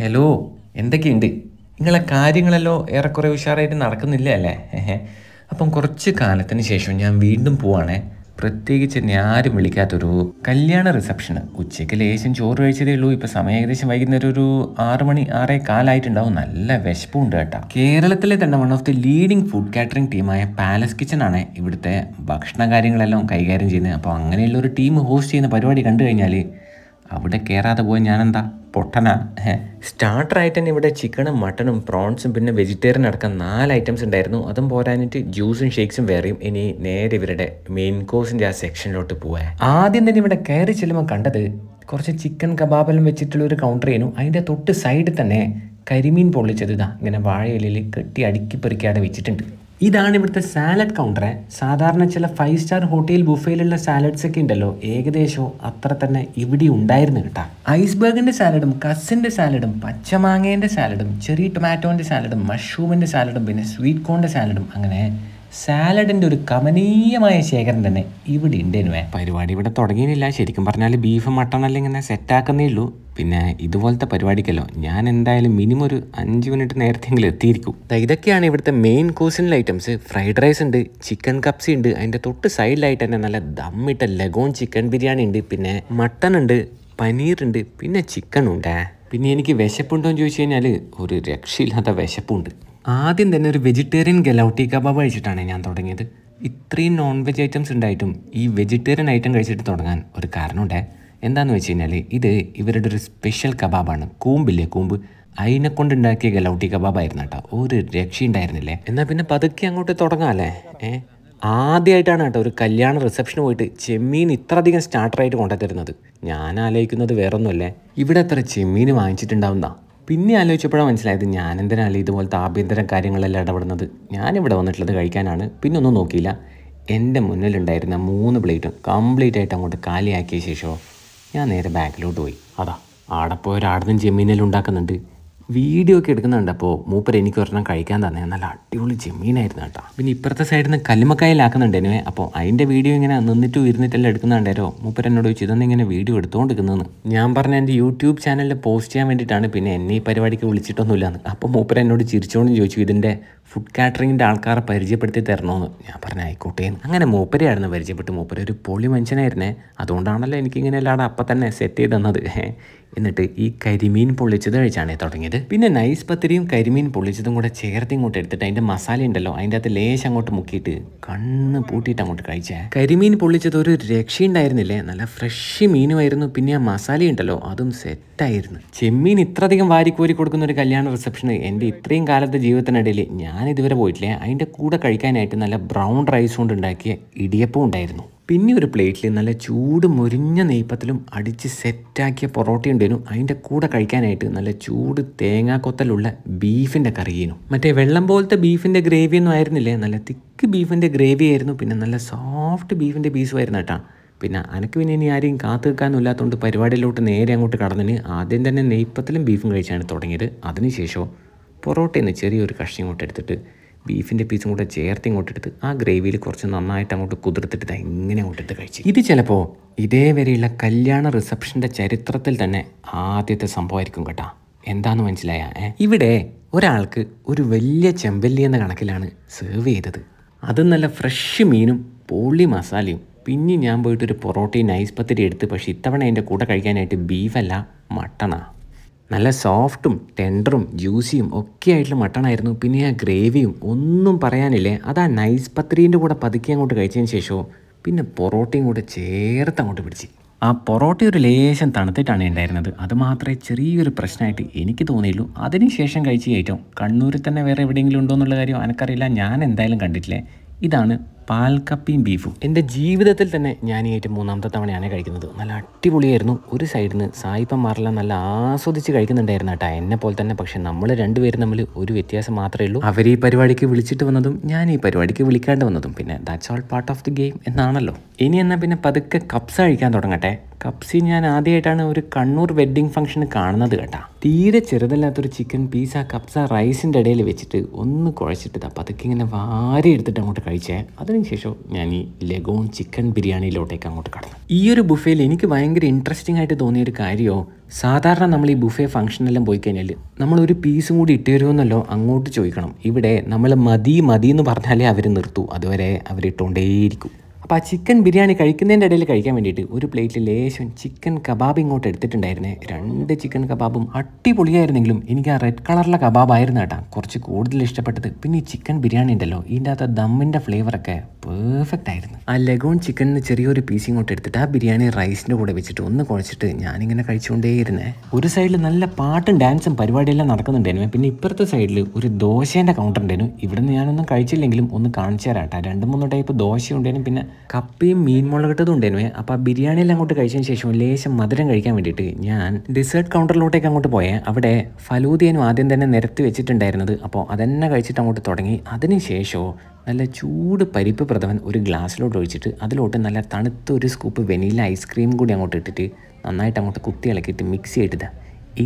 hello എന്തൊക്കെയുണ്ട് നിങ്ങളെ കാര്യങ്ങളല്ലോ ഏറെക്കുറെ ഉഷാറായിട്ട് നടക്കുന്നില്ല അല്ലേ അപ്പം കുറച്ച് കാലത്തിന് ശേഷം ഞാൻ വീണ്ടും പോവാണേ പ്രത്യേകിച്ച് എന്നെ ആരും വിളിക്കാത്തൊരു കല്യാണ റിസപ്ഷന് ഉച്ചയ്ക്ക് ലേശം ചോറ് കഴിച്ചതേ ഉള്ളൂ ഇപ്പം സമയം ഏകദേശം വൈകുന്നേരം ഒരു ആറ് മണി ആറേ കാലായിട്ടുണ്ടാവും നല്ല വിശപ്പുണ്ട് കേട്ടോ കേരളത്തിലെ തന്നെ one of the leading food catering ടീമായ പാലസ് കിച്ചൺ ആണ് ഇവിടുത്തെ ഭക്ഷണ കാര്യങ്ങളെല്ലാം കൈകാര്യം ചെയ്യുന്നത് അപ്പോൾ അങ്ങനെയുള്ള ഒരു ടീം ഹോസ്റ്റ് ചെയ്യുന്ന പരിപാടി കണ്ടു കഴിഞ്ഞാൽ അവിടെ കയറാതെ പോയി ഞാനെന്താ പൊട്ടനാ സ്റ്റാർട്ടറായിട്ട് തന്നെ ഇവിടെ ചിക്കനും മട്ടണും പ്രോൺസും പിന്നെ വെജിറ്റേറിയൻ അടക്കം നാല് ഐറ്റംസ് ഉണ്ടായിരുന്നു അതും പോരാഞ്ഞിട്ട് ജ്യൂസും ഷേക്സും വേറെയും ഇനി നേരെ ഇവരുടെ മെയിൻ കോഴ്സിൻ്റെ ആ സെക്ഷനിലോട്ട് പോവാ ആദ്യം തന്നെ ഇവിടെ കയറി ചെല്ലുമ്പോൾ കണ്ടത് കുറച്ച് ചിക്കൻ കബാബെല്ലാം വെച്ചിട്ടുള്ള ഒരു കൗണ്ടർ ചെയ്യുന്നു അതിൻ്റെ തൊട്ട് സൈഡിൽ തന്നെ കരിമീൻ പൊള്ളിച്ചത് ഇതാ ഇങ്ങനെ വാഴയിലയിൽ കെട്ടി അടുക്കി പെറുക്കി വെച്ചിട്ടുണ്ട് ഇതാണ് ഇവിടുത്തെ സാലഡ് കൗണ്ടർ സാധാരണ ചില ഫൈവ് സ്റ്റാർ ഹോട്ടൽ ബുഫയിലുള്ള സാലഡ്സ് ഒക്കെ ഉണ്ടല്ലോ ഏകദേശം അത്ര തന്നെ ഇവിടെ ഉണ്ടായിരുന്നു കേട്ടാ ഐസ്ബർഗിൻ്റെ സാലഡും കസിന്റെ സാലഡും പച്ചമാങ്ങേന്റെ സാലഡും ചെറിയ ടൊമാറ്റോന്റെ സാലഡും മഷ്റൂമിന്റെ സാലഡും പിന്നെ സ്വീറ്റ് കോണിന്റെ സാലഡും അങ്ങനെ സാലഡിൻ്റെ ഒരു കമനീയമായ ശേഖരം തന്നെ ഇവിടെ ഉണ്ടേനുവേ പരിപാടി ഇവിടെ തുടങ്ങിയില്ല ശരിക്കും പറഞ്ഞാൽ ബീഫ് മട്ടൺ അല്ലെങ്കിൽ ഇങ്ങനെ സെറ്റാക്കുന്നേ ഉള്ളൂ പിന്നെ ഇതുപോലത്തെ പരിപാടിക്കല്ലോ ഞാൻ എന്തായാലും മിനിമം ഒരു അഞ്ച് മിനിറ്റ് നേരത്തെങ്കിലും എത്തിയിരിക്കും ഇതൊക്കെയാണ് ഇവിടുത്തെ മെയിൻ കോഴ്സിനുള്ള ഐറ്റംസ് ഫ്രൈഡ് റൈസ് ഉണ്ട് ചിക്കൻ കപ്സി ഉണ്ട് അതിൻ്റെ തൊട്ട് സൈഡിലായിട്ട് തന്നെ നല്ല ദമ്മിട്ട ലഗോൺ ചിക്കൻ ബിരിയാണി ഉണ്ട് പിന്നെ മട്ടൺ ഉണ്ട് പനീർ ഉണ്ട് പിന്നെ ചിക്കൻ ഉണ്ട് പിന്നെ എനിക്ക് വിശപ്പുണ്ടോ എന്ന് ചോദിച്ചു കഴിഞ്ഞാൽ ഒരു രക്ഷയില്ലാത്ത വിശപ്പുണ്ട് ആദ്യം തന്നെ ഒരു വെജിറ്റേറിയൻ ഗലൗട്ടി കബാബ് കഴിച്ചിട്ടാണ് ഞാൻ തുടങ്ങിയത് ഇത്രയും നോൺ വെജ് ഐറ്റംസ് ഉണ്ടായിട്ടും ഈ വെജിറ്റേറിയൻ ഐറ്റം കഴിച്ചിട്ട് തുടങ്ങാൻ ഒരു കാരണമുണ്ടേ എന്താണെന്ന് വെച്ച് കഴിഞ്ഞാൽ ഇത് ഇവരുടെ ഒരു സ്പെഷ്യൽ കബാബാണ് കൂമ്പില്ലേ കൂമ്പ് അതിനെ കൊണ്ട് ഉണ്ടാക്കിയ ഗലൗട്ടി കബാബായിരുന്നു കേട്ടോ ഒരു രക്ഷയുണ്ടായിരുന്നില്ലേ എന്നാൽ പിന്നെ പതുക്കെ അങ്ങോട്ട് തുടങ്ങാമല്ലേ ഏ ആദ്യമായിട്ടാണ് കേട്ടോ ഒരു കല്യാണ റിസപ്ഷന് പോയിട്ട് ചെമ്മീൻ ഇത്ര അധികം സ്റ്റാർട്ടറായിട്ട് കൊണ്ടുതരുന്നത് ഞാൻ ആലോചിക്കുന്നത് വേറൊന്നുമല്ലേ ഇവിടെ അത്ര ചെമ്മീൻ വാങ്ങിച്ചിട്ടുണ്ടാവുന്ന പിന്നെ ആലോചിച്ചപ്പോഴാണ് മനസ്സിലായത് ഞാൻ എന്തിനാണ് ഇതുപോലത്തെ ആഭ്യന്തര കാര്യങ്ങളെല്ലാം ഇടപെടുന്നത് ഞാനിവിടെ വന്നിട്ടുള്ളത് കഴിക്കാനാണ് പിന്നെ ഒന്നും നോക്കിയില്ല എൻ്റെ മുന്നിലുണ്ടായിരുന്ന മൂന്ന് പ്ലേറ്റും കംപ്ലീറ്റ് ആയിട്ട് അങ്ങോട്ട് കാലിയാക്കിയ ശേഷമോ ഞാൻ നേരെ ബാക്കിലോട്ട് പോയി അതാ ആടെ പോയൊരാടുന്നും ചെമ്മീനെല്ലാം ഉണ്ടാക്കുന്നുണ്ട് വീഡിയോ ഒക്കെ എടുക്കുന്നുണ്ടപ്പോൾ മൂപ്പർ എനിക്ക് ഒരെണ്ണം കഴിക്കാൻ തന്നെ നല്ല അടിപൊളി ജമീനായിരുന്നു കേട്ടോ പിന്നെ ഇപ്പുറത്തെ സൈഡിൽ നിന്ന് എനിവേ അപ്പോൾ അതിൻ്റെ വീഡിയോ ഇങ്ങനെ നിന്നിട്ടും ഇരുന്നിട്ടെല്ലാം എടുക്കുന്നുണ്ടായിരോ മൂപ്പർ എന്നോട് ചോദിച്ചു ഇതൊന്നും ഇങ്ങനെ വീഡിയോ എടുത്തുകൊണ്ടിരിക്കുന്നതെന്ന് ഞാൻ പറഞ്ഞ എൻ്റെ യൂട്യൂബ് ചാനലിൽ പോസ്റ്റ് ചെയ്യാൻ വേണ്ടിയിട്ടാണ് പിന്നെ എന്നെ ഈ പരിപാടിക്ക് വിളിച്ചിട്ടൊന്നുമില്ല അപ്പോൾ മൂപ്പർ എന്നോട് ചിരിച്ചോണ്ടും ചോദിച്ചു ഇതിൻ്റെ ഫുഡ് കാറ്ററിങ്ങിൻ്റെ ആൾക്കാരെ പരിചയപ്പെടുത്തി തരണമെന്ന് ഞാൻ പറഞ്ഞ ആയിക്കോട്ടെ അങ്ങനെ മൂപ്പരെയായിരുന്നു പരിചയപ്പെട്ട് മൂപ്പര ഒരു പൊളി മനുഷ്യനായിരുന്നേ അതുകൊണ്ടാണല്ലോ എനിക്കിങ്ങനെ എല്ലാവരും അപ്പം തന്നെ സെറ്റ് ചെയ്ത് തന്നത് എന്നിട്ട് ഈ കരിമീൻ പൊള്ളിച്ചത് കഴിച്ചാണ് തുടങ്ങിയത് പിന്നെ നൈസ് പത്തിരിയും കരിമീൻ പൊള്ളിച്ചതും കൂടെ ചേർത്ത് ഇങ്ങോട്ട് എടുത്തിട്ട് അതിൻ്റെ മസാല ഉണ്ടല്ലോ അതിൻ്റെ അകത്ത് ലേശം അങ്ങോട്ട് മുക്കിയിട്ട് കണ്ണ് പൂട്ടിയിട്ട് അങ്ങോട്ട് കഴിച്ചേ കരിമീൻ പൊള്ളിച്ചത് ഒരു രക്ഷയുണ്ടായിരുന്നില്ലേ നല്ല ഫ്രഷ് മീനുമായിരുന്നു പിന്നെ ആ മസാല ഉണ്ടല്ലോ അതും സെറ്റായിരുന്നു ചെമ്മീൻ ഇത്രയധികം വാരിക്കോരി കൊടുക്കുന്ന ഒരു കല്യാണ റിസപ്ഷന് എൻ്റെ ഇത്രയും കാലത്തെ ജീവിതത്തിനിടയിൽ ഞാൻ ഞാനിതുവരെ പോയിട്ടില്ല അതിൻ്റെ കൂടെ കഴിക്കാനായിട്ട് നല്ല ബ്രൗൺ റൈസ് കൊണ്ട് ഉണ്ടാക്കിയ ഇടിയപ്പം ഉണ്ടായിരുന്നു പിന്നെ ഒരു പ്ലേറ്റിൽ നല്ല ചൂട് മുരിഞ്ഞ നെയ്പ്പത്തിലും അടിച്ച് സെറ്റാക്കിയ പൊറോട്ട ഉണ്ടായിരുന്നു അതിൻ്റെ കൂടെ കഴിക്കാനായിട്ട് നല്ല ചൂട് തേങ്ങാക്കൊത്തലുള്ള ബീഫിൻ്റെ കറിയേനു മറ്റേ വെള്ളം പോലത്തെ ബീഫിൻ്റെ ഗ്രേവി ഒന്നും ആയിരുന്നില്ലേ നല്ല തിക്ക് ബീഫിൻ്റെ ഗ്രേവി ആയിരുന്നു പിന്നെ നല്ല സോഫ്റ്റ് ബീഫിൻ്റെ പീസും ആയിരുന്നു കേട്ടാ പിന്നെ അനക്ക് പിന്നെ ഇനി ആരെയും കാത്തു നിൽക്കാനും ഇല്ലാത്തതുകൊണ്ട് പരിപാടിയിലോട്ട് നേരെ അങ്ങോട്ട് കടന്നിന് ആദ്യം തന്നെ നെയ്പ്പത്തിലും ബീഫും കഴിച്ചാണ് തുടങ്ങിയത് അതിനുശേഷം പൊറോട്ടയിൽ നിന്ന് ചെറിയൊരു കഷ്ണം ഇങ്ങോട്ട് എടുത്തിട്ട് ബീഫിൻ്റെ പീസും കൂടെ ചേർത്ത് ഇങ്ങോട്ട് എടുത്ത് ആ ഗ്രേവിയിൽ കുറച്ച് നന്നായിട്ട് അങ്ങോട്ട് കുതിർത്തിട്ട് ഇങ്ങനെ അങ്ങോട്ട് എടുത്ത് കഴിച്ചു ഇത് ചിലപ്പോൾ ഇതേവരെയുള്ള കല്യാണ റിസപ്ഷൻ്റെ ചരിത്രത്തിൽ തന്നെ ആദ്യത്തെ സംഭവമായിരിക്കും കേട്ടോ എന്താണെന്ന് മനസ്സിലായ ഇവിടെ ഒരാൾക്ക് ഒരു വലിയ ചെമ്പല്ലി എന്ന കണക്കിലാണ് സെർവ് ചെയ്തത് അത് നല്ല ഫ്രഷ് മീനും പൊള്ളി മസാലയും പിന്നെ ഞാൻ പോയിട്ടൊരു പൊറോട്ടയും നൈസ് പത്തിരി എടുത്ത് പക്ഷേ ഇത്തവണ എൻ്റെ കൂടെ കഴിക്കാനായിട്ട് ബീഫല്ല മട്ടണാണ് നല്ല സോഫ്റ്റും ടെൻഡറും ജ്യൂസിയും ഒക്കെ ആയിട്ടുള്ള മട്ടണായിരുന്നു പിന്നെ ആ ഗ്രേവിയും ഒന്നും പറയാനില്ലേ അതാ നൈസ് പത്രീൻ്റെ കൂടെ പതുക്കി അങ്ങോട്ട് കഴിച്ചതിന് ശേഷമോ പിന്നെ പൊറോട്ടയും കൂടെ ചേർത്ത് അങ്ങോട്ട് പിടിച്ച് ആ പൊറോട്ട ഒരു ലേശം തണുത്തിട്ടാണ് ഉണ്ടായിരുന്നത് അതുമാത്രമേ ചെറിയൊരു പ്രശ്നമായിട്ട് എനിക്ക് തോന്നിയുള്ളൂ ശേഷം കഴിച്ച ഏറ്റവും കണ്ണൂരിൽ തന്നെ വേറെ എവിടെയെങ്കിലും ഉണ്ടോ എന്നുള്ള കാര്യം എനിക്കറിയില്ല ഞാൻ എന്തായാലും കണ്ടിട്ടില്ലേ ഇതാണ് പാൽക്കപ്പിയും ബീഫും എൻ്റെ ജീവിതത്തിൽ തന്നെ ഞാൻ ഈ ഏറ്റവും മൂന്നാമത്തെ തവണയാണ് കഴിക്കുന്നത് നല്ല അടിപൊളിയായിരുന്നു ഒരു സൈഡിൽ നിന്ന് സായിപ്പന്മാരെല്ലാം നല്ല ആസ്വദിച്ച് കഴിക്കുന്നുണ്ടായിരുന്നു കേട്ടോ എന്നെ പോലെ തന്നെ പക്ഷെ നമ്മൾ രണ്ടുപേരും തമ്മിൽ ഒരു വ്യത്യാസം മാത്രമേ ഉള്ളൂ അവർ ഈ പരിപാടിക്ക് വിളിച്ചിട്ട് വന്നതും ഞാൻ ഈ പരിപാടിക്ക് വിളിക്കാണ്ട് വന്നതും പിന്നെ that's all part of the game എന്നാണല്ലോ ഇനി എന്നാൽ പിന്നെ പതുക്കെ കപ്സ് കഴിക്കാൻ തുടങ്ങട്ടെ കപ്സി ഞാൻ ആദ്യമായിട്ടാണ് ഒരു കണ്ണൂർ വെഡ്ഡിങ് ഫംഗ്ഷന് കാണുന്നത് കേട്ടാ തീരെ ചെറുതല്ലാത്തൊരു ചിക്കൻ പീസ് ആ കപ്സ റൈസിൻ്റെ ഇടയിൽ വെച്ചിട്ട് ഒന്ന് കുഴച്ചിട്ട് പതുക്കെ ഇങ്ങനെ വാരി എടുത്തിട്ട് അങ്ങോട്ട് കഴിച്ചേ അതിനുശേഷം ഞാൻ ഈ ലഗോൺ ചിക്കൻ ബിരിയാണിയിലോട്ടേക്ക് അങ്ങോട്ട് കടന്നു ഈ ഒരു ബുഫേയിൽ എനിക്ക് ഭയങ്കര ഇൻട്രസ്റ്റിംഗ് ആയിട്ട് തോന്നിയൊരു കാര്യമോ സാധാരണ നമ്മൾ ഈ ബുഫേ ഫംഗ്ഷനെല്ലാം പോയി കഴിഞ്ഞാൽ നമ്മൾ ഒരു പീസും കൂടി ഇട്ട് തരുമെന്നല്ലോ അങ്ങോട്ട് ചോദിക്കണം ഇവിടെ നമ്മൾ മതി മതി എന്ന് പറഞ്ഞാലേ അവർ നിർത്തൂ അതുവരെ അവർ ഇട്ടുകൊണ്ടേയിരിക്കും അപ്പോൾ ആ ചിക്കൻ ബിരിയാണി കഴിക്കുന്നതിൻ്റെ ഇടയിൽ കഴിക്കാൻ വേണ്ടിയിട്ട് ഒരു പ്ലേറ്റിൽ ലേശം ചിക്കൻ കബാബ് ഇങ്ങോട്ട് എടുത്തിട്ടുണ്ടായിരുന്നേ രണ്ട് ചിക്കൻ കബാബും അടിപൊളിയായിരുന്നെങ്കിലും എനിക്ക് ആ റെഡ് കളറിലെ കബാബായിരുന്നു കേട്ടോ കുറച്ച് കൂടുതൽ ഇഷ്ടപ്പെട്ടത് പിന്നെ ഈ ചിക്കൻ ബിരിയാണി ഉണ്ടല്ലോ ഇതിൻ്റെ അകത്ത് ദമ്മിൻ്റെ ഫ്ലേവറൊക്കെ പെർഫെക്റ്റ് ആയിരുന്നു ആ ലഗോൺ ചിക്കനിന് ചെറിയൊരു പീസ് ഇങ്ങോട്ട് എടുത്തിട്ട് ആ ബിരിയാണി റൈസിൻ്റെ കൂടെ വെച്ചിട്ട് ഒന്ന് കുഴച്ചിട്ട് ഞാനിങ്ങനെ കഴിച്ചുകൊണ്ടേയിരുന്നേ ഒരു സൈഡിൽ നല്ല പാട്ടും ഡാൻസും പരിപാടിയെല്ലാം നടക്കുന്നുണ്ടായിരുന്നു പിന്നെ ഇപ്പുറത്തെ സൈഡിൽ ഒരു ദോശേൻ്റെ കൗണ്ടർ ഉണ്ടായിരുന്നു ഇവിടുന്ന് ഞാനൊന്നും കഴിച്ചില്ലെങ്കിലും ഒന്ന് കാണിച്ചു തരാം കേട്ടോ രണ്ട് മൂന്ന് ടൈപ്പ് ദോശ ഉണ്ടായിരുന്നു പിന്നെ കപ്പയും മീൻ മുളകിട്ടതും ഉണ്ടായിരുന്നു അപ്പോൾ ആ ബിരിയാണിയെല്ലാം അങ്ങോട്ട് കഴിച്ചതിന് ശേഷം ലേശം മധുരം കഴിക്കാൻ വേണ്ടിയിട്ട് ഞാൻ ഡിസേർട്ട് കൗണ്ടറിലോട്ടേക്ക് അങ്ങോട്ട് പോയേ അവിടെ ഫലൂദിയനും ആദ്യം തന്നെ നിരത്തി വെച്ചിട്ടുണ്ടായിരുന്നത് അപ്പോൾ അതെന്നെ കഴിച്ചിട്ട് അങ്ങോട്ട് തുടങ്ങി അതിനുശേഷമോ നല്ല ചൂട് പരിപ്പ് പ്രഥമൻ ഒരു ഗ്ലാസ്സിലോട്ട് ഒഴിച്ചിട്ട് അതിലോട്ട് നല്ല തണുത്ത ഒരു സ്കൂപ്പ് വെനില ഐസ്ക്രീം കൂടി അങ്ങോട്ട് ഇട്ടിട്ട് നന്നായിട്ട് അങ്ങോട്ട് കുത്തി ഇളക്കിയിട്ട് മിക്സ് ചെയ്തിട്ട്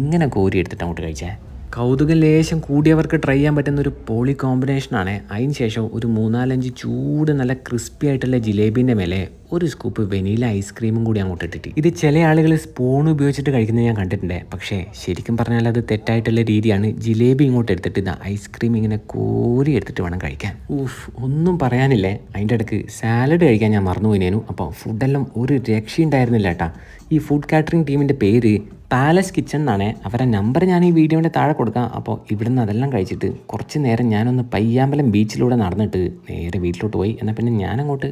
ഇങ്ങനെ കോരി എടുത്തിട്ട് അങ്ങോട്ട് കഴിച്ചേ കൗതുകം ലേശം കൂടിയവർക്ക് ട്രൈ ചെയ്യാൻ പറ്റുന്ന ഒരു പോളി കോമ്പിനേഷനാണ് അതിന് ശേഷം ഒരു മൂന്നാലഞ്ച് ചൂട് നല്ല ക്രിസ്പി ആയിട്ടുള്ള ജിലേബിൻ്റെ മേലെ ഒരു സ്കൂപ്പ് വെനീല ഐസ്ക്രീമും കൂടി അങ്ങോട്ട് ഇട്ടിട്ട് ഇത് ചില ആളുകൾ സ്പൂൺ ഉപയോഗിച്ചിട്ട് കഴിക്കുന്നത് ഞാൻ കണ്ടിട്ടുണ്ട് പക്ഷേ ശരിക്കും പറഞ്ഞാൽ അത് തെറ്റായിട്ടുള്ള രീതിയാണ് ജിലേബി ഇങ്ങോട്ട് എടുത്തിട്ട് ഇത് ഐസ്ക്രീം ഇങ്ങനെ കോരി എടുത്തിട്ട് വേണം കഴിക്കാൻ ഊഫ് ഒന്നും പറയാനില്ലേ അതിൻ്റെ ഇടയ്ക്ക് സാലഡ് കഴിക്കാൻ ഞാൻ മറന്നു പോയിനേനു അപ്പോൾ ഫുഡെല്ലാം ഒരു രക്ഷയുണ്ടായിരുന്നില്ല കേട്ടാ ഈ ഫുഡ് കാറ്ററിംഗ് ടീമിൻ്റെ പേര് പാലസ് കിച്ചൺ എന്നാണ് അവരുടെ നമ്പർ ഞാൻ ഈ വീഡിയോൻ്റെ താഴെ കൊടുക്കാം അപ്പോൾ ഇവിടുന്ന് അതെല്ലാം കഴിച്ചിട്ട് കുറച്ച് നേരം ഞാനൊന്ന് പയ്യാമ്പലം ബീച്ചിലൂടെ നടന്നിട്ട് നേരെ വീട്ടിലോട്ട് പോയി എന്നാൽ പിന്നെ ഞാനങ്ങോട്ട്